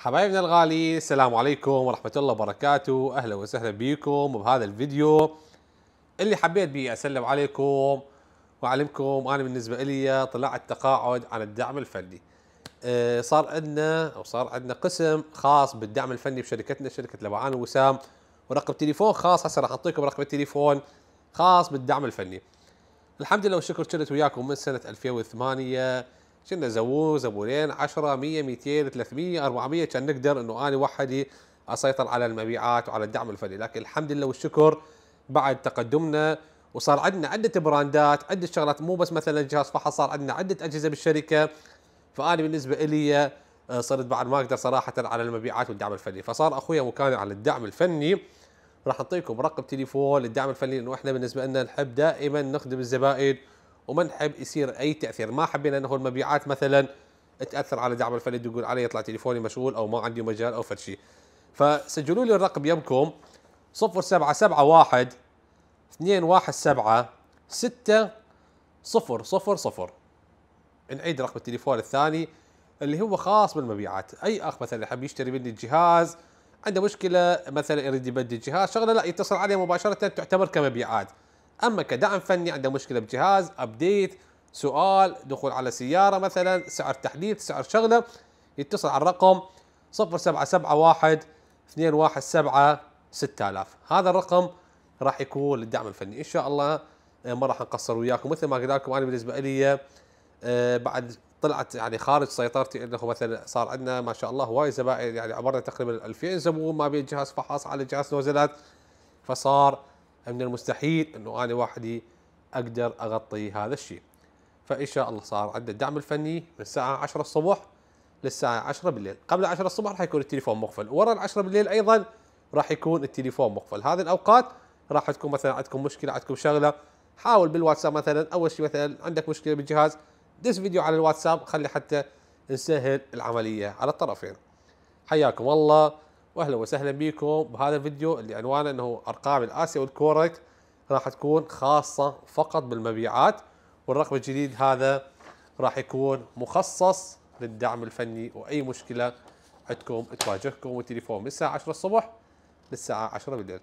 حبايبنا الغالي السلام عليكم ورحمة الله وبركاته أهلا وسهلا بكم بهذا الفيديو اللي حبيت بي أسلم عليكم وأعلمكم أنا بالنسبة لي طلعت تقاعد عن الدعم الفني آه، صار عندنا أو صار عندنا قسم خاص بالدعم الفني بشركتنا شركة لبعان الوسام ورقم تليفون خاص هسه راح أعطيكم رقم التليفون خاص بالدعم الفني الحمد لله والشكر كنت وياكم من سنة 2008 كنا زوون زبونين 10 100 200 300 400 كان نقدر انه انا وحدي اسيطر على المبيعات وعلى الدعم الفني لكن الحمد لله والشكر بعد تقدمنا وصار عندنا عده براندات عده شغلات مو بس مثلا جهاز فحص صار عندنا عده اجهزه بالشركه فانا بالنسبه لي آه، صرت بعد ما اقدر صراحه على المبيعات والدعم الفني فصار اخويا مكاني على الدعم الفني راح اعطيكم رقم تليفون للدعم الفني لانه احنا بالنسبه لنا نحب دائما نخدم الزبائن وما نحب يصير اي تاثير ما حبينا انه المبيعات مثلا تاثر على دعم الفريق يقول علي يطلع تليفوني مشغول او ما عندي مجال او فد شيء فسجلوا لي الرقم يمكم 0771 217 6 نعيد رقم التليفون الثاني اللي هو خاص بالمبيعات اي اخ مثلا يحب يشتري مني الجهاز عنده مشكله مثلا يريد يبدل الجهاز شغله لا يتصل علي مباشره تعتبر كمبيعات اما كدعم فني عنده مشكله بجهاز ابديت سؤال دخول على سياره مثلا سعر تحديث سعر شغله يتصل على الرقم 0771 217 6000 هذا الرقم راح يكون للدعم الفني ان شاء الله آه، ما راح نقصر وياكم مثل ما قلت لكم انا بالنسبه لي آه، بعد طلعت يعني خارج سيطرتي انه مثلا صار عندنا ما شاء الله وايد زبائن يعني عبرنا تقريبا 2000 زبون ما بين جهاز فحص على جهاز نوزلات فصار من المستحيل انه انا وحدي اقدر اغطي هذا الشيء فان شاء الله صار عندنا الدعم الفني من الساعه 10 الصبح للساعه 10 بالليل قبل 10 الصبح راح يكون التليفون مقفل ورا ال 10 بالليل ايضا راح يكون التليفون مقفل هذه الاوقات راح تكون مثلا عندكم مشكله عندكم شغله حاول بالواتساب مثلا اول شيء مثلا عندك مشكله بالجهاز دز فيديو على الواتساب خلي حتى نسهل العمليه على الطرفين حياكم الله واهلا وسهلا بكم بهذا الفيديو اللي عنوانه انه ارقام الاسيا والكورك راح تكون خاصه فقط بالمبيعات والرقم الجديد هذا راح يكون مخصص للدعم الفني واي مشكله عندكم تواجهكم والتليفون من الساعه 10 الصبح للساعه 10 بالليل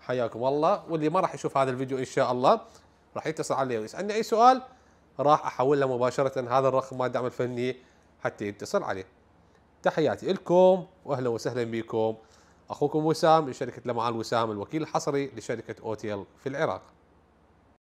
حياكم الله واللي ما راح يشوف هذا الفيديو ان شاء الله راح يتصل علي ويسالني اي سؤال راح احول له مباشره هذا الرقم مال الدعم الفني حتى يتصل عليه تحياتي لكم واهلا وسهلا بكم اخوكم وسام من شركه لمعان وسام الوكيل الحصري لشركه اوتيل في العراق